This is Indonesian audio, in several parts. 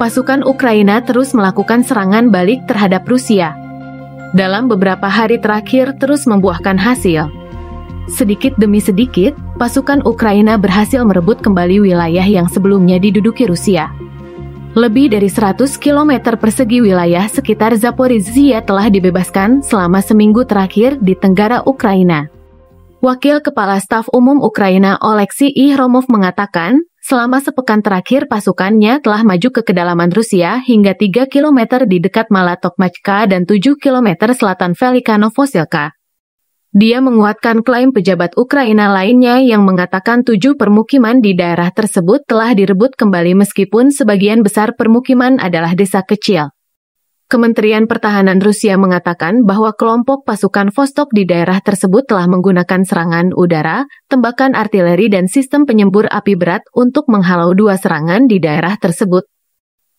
pasukan Ukraina terus melakukan serangan balik terhadap Rusia. Dalam beberapa hari terakhir terus membuahkan hasil. Sedikit demi sedikit, pasukan Ukraina berhasil merebut kembali wilayah yang sebelumnya diduduki Rusia. Lebih dari 100 km persegi wilayah sekitar Zaporizhia telah dibebaskan selama seminggu terakhir di Tenggara Ukraina. Wakil Kepala Staf Umum Ukraina Oleksii Romov mengatakan, Selama sepekan terakhir, pasukannya telah maju ke kedalaman Rusia hingga 3 km di dekat Malatokmachka dan 7 km selatan Velikanovosilka. Dia menguatkan klaim pejabat Ukraina lainnya yang mengatakan tujuh permukiman di daerah tersebut telah direbut kembali meskipun sebagian besar permukiman adalah desa kecil. Kementerian Pertahanan Rusia mengatakan bahwa kelompok pasukan Vostok di daerah tersebut telah menggunakan serangan udara, tembakan artileri dan sistem penyembur api berat untuk menghalau dua serangan di daerah tersebut.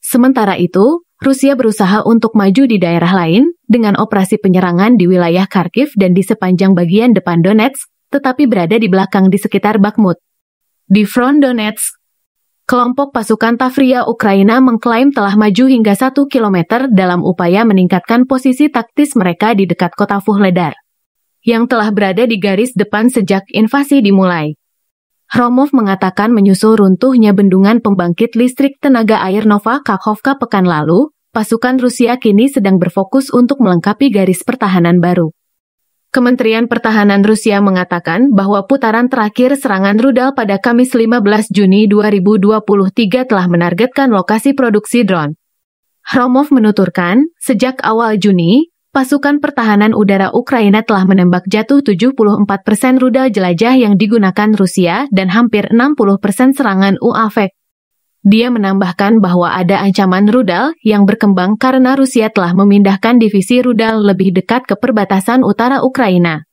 Sementara itu, Rusia berusaha untuk maju di daerah lain dengan operasi penyerangan di wilayah Kharkiv dan di sepanjang bagian depan Donetsk, tetapi berada di belakang di sekitar Bakhmut. Di front Donetsk, kelompok pasukan Tafria Ukraina mengklaim telah maju hingga 1 km dalam upaya meningkatkan posisi taktis mereka di dekat kota Fuhledar, yang telah berada di garis depan sejak invasi dimulai. Romov mengatakan menyusul runtuhnya bendungan pembangkit listrik tenaga air Nova Kakhovka pekan lalu, pasukan Rusia kini sedang berfokus untuk melengkapi garis pertahanan baru. Kementerian Pertahanan Rusia mengatakan bahwa putaran terakhir serangan rudal pada Kamis 15 Juni 2023 telah menargetkan lokasi produksi drone. Romov menuturkan, sejak awal Juni, pasukan pertahanan udara Ukraina telah menembak jatuh 74 persen rudal jelajah yang digunakan Rusia dan hampir 60 persen serangan UAV. Dia menambahkan bahwa ada ancaman rudal yang berkembang karena Rusia telah memindahkan divisi rudal lebih dekat ke perbatasan utara Ukraina.